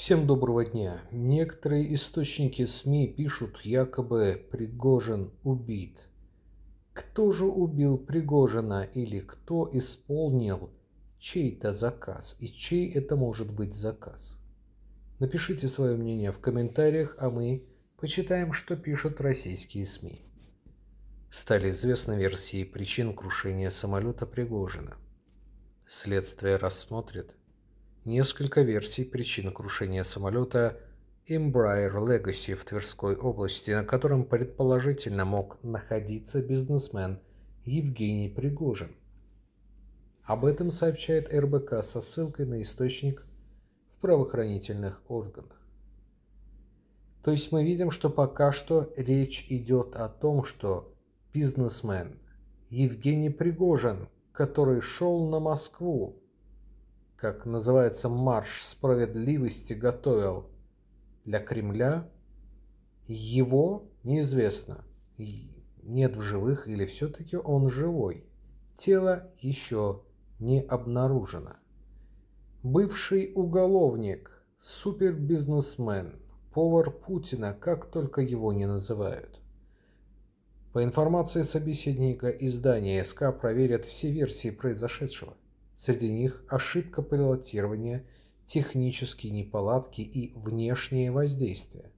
Всем доброго дня. Некоторые источники СМИ пишут, якобы Пригожин убит. Кто же убил Пригожина или кто исполнил чей-то заказ и чей это может быть заказ? Напишите свое мнение в комментариях, а мы почитаем, что пишут российские СМИ. Стали известны версии причин крушения самолета Пригожина. Следствие рассмотрит несколько версий причин крушения самолета Embraer Legacy в Тверской области, на котором предположительно мог находиться бизнесмен Евгений Пригожин. Об этом сообщает РБК со ссылкой на источник в правоохранительных органах. То есть мы видим, что пока что речь идет о том, что бизнесмен Евгений Пригожин, который шел на Москву, как называется, марш справедливости готовил для Кремля, его неизвестно, нет в живых или все-таки он живой. Тело еще не обнаружено. Бывший уголовник, супербизнесмен, повар Путина, как только его не называют. По информации собеседника издания СК проверят все версии произошедшего. Среди них ошибка пилотирования, технические неполадки и внешние воздействия.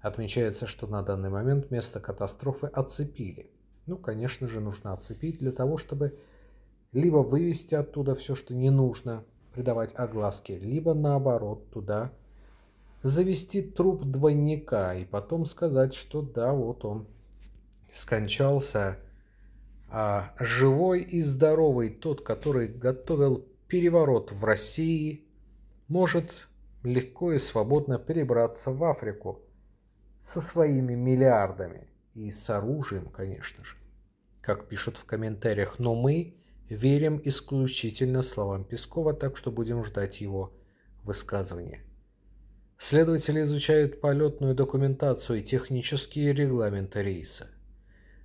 Отмечается, что на данный момент место катастрофы оцепили. Ну, конечно же, нужно оцепить для того, чтобы либо вывести оттуда все, что не нужно, придавать огласке, либо наоборот туда завести труп двойника и потом сказать, что да, вот он скончался, а живой и здоровый тот, который готовил переворот в России, может легко и свободно перебраться в Африку со своими миллиардами и с оружием, конечно же. Как пишут в комментариях, но мы верим исключительно словам Пескова, так что будем ждать его высказывания. Следователи изучают полетную документацию и технические регламенты рейса –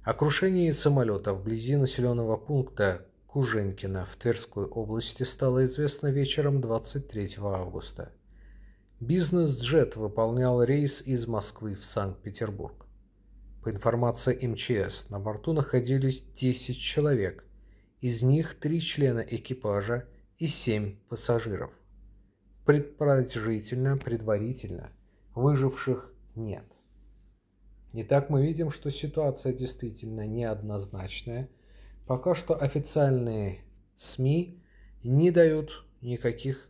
о крушении самолета вблизи населенного пункта Куженькина в Тверской области стало известно вечером 23 августа. Бизнес-джет выполнял рейс из Москвы в Санкт-Петербург. По информации МЧС, на борту находились 10 человек, из них 3 члена экипажа и 7 пассажиров. Предположительно, предварительно, выживших нет. Итак, мы видим, что ситуация действительно неоднозначная. Пока что официальные СМИ не дают никаких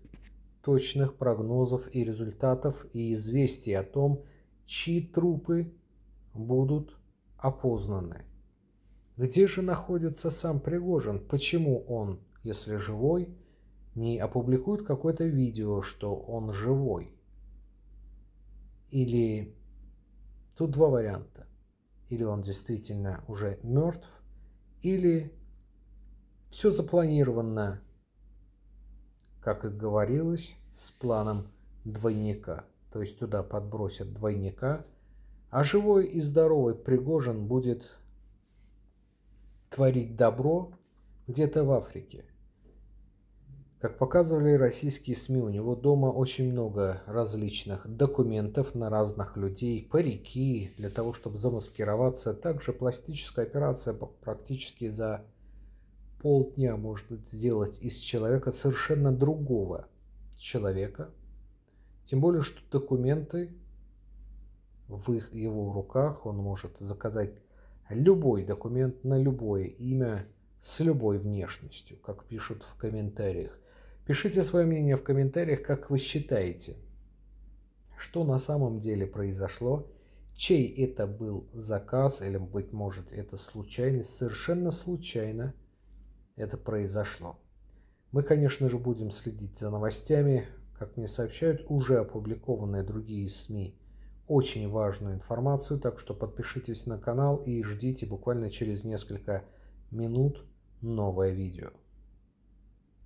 точных прогнозов и результатов и известий о том, чьи трупы будут опознаны. Где же находится сам Пригожин? Почему он, если живой, не опубликует какое-то видео, что он живой? Или Тут два варианта. Или он действительно уже мертв, или все запланировано, как и говорилось, с планом двойника. То есть туда подбросят двойника, а живой и здоровый Пригожин будет творить добро где-то в Африке – как показывали российские СМИ, у него дома очень много различных документов на разных людей, парики для того, чтобы замаскироваться. Также пластическая операция практически за полдня может сделать из человека совершенно другого человека. Тем более, что документы в их, его руках, он может заказать любой документ на любое имя с любой внешностью, как пишут в комментариях. Пишите свое мнение в комментариях, как вы считаете, что на самом деле произошло, чей это был заказ, или, быть может, это случайность, совершенно случайно это произошло. Мы, конечно же, будем следить за новостями, как мне сообщают, уже опубликованные другие СМИ очень важную информацию, так что подпишитесь на канал и ждите буквально через несколько минут новое видео.